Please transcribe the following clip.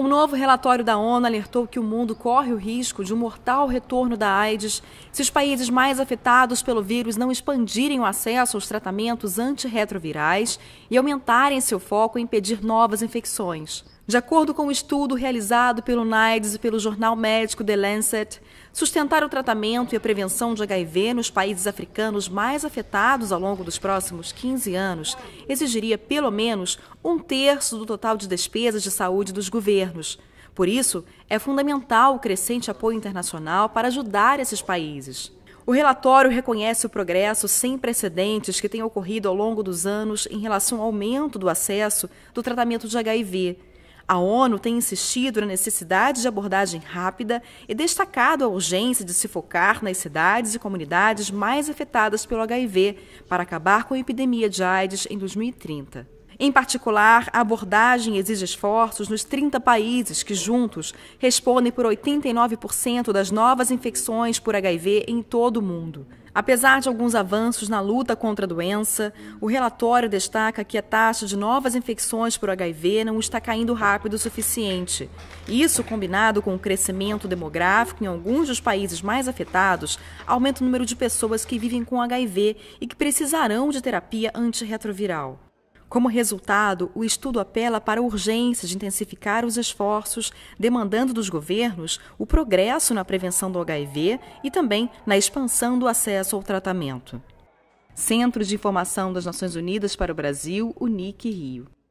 Um novo relatório da ONU alertou que o mundo corre o risco de um mortal retorno da AIDS se os países mais afetados pelo vírus não expandirem o acesso aos tratamentos antirretrovirais e aumentarem seu foco em impedir novas infecções. De acordo com um estudo realizado pelo NIDES e pelo jornal médico The Lancet, sustentar o tratamento e a prevenção de HIV nos países africanos mais afetados ao longo dos próximos 15 anos exigiria pelo menos um terço do total de despesas de saúde dos governos. Por isso, é fundamental o crescente apoio internacional para ajudar esses países. O relatório reconhece o progresso sem precedentes que tem ocorrido ao longo dos anos em relação ao aumento do acesso do tratamento de HIV a ONU tem insistido na necessidade de abordagem rápida e destacado a urgência de se focar nas cidades e comunidades mais afetadas pelo HIV para acabar com a epidemia de AIDS em 2030. Em particular, a abordagem exige esforços nos 30 países que, juntos, respondem por 89% das novas infecções por HIV em todo o mundo. Apesar de alguns avanços na luta contra a doença, o relatório destaca que a taxa de novas infecções por HIV não está caindo rápido o suficiente. Isso, combinado com o crescimento demográfico em alguns dos países mais afetados, aumenta o número de pessoas que vivem com HIV e que precisarão de terapia antirretroviral. Como resultado, o estudo apela para a urgência de intensificar os esforços, demandando dos governos o progresso na prevenção do HIV e também na expansão do acesso ao tratamento. Centro de Informação das Nações Unidas para o Brasil, UNIC Rio.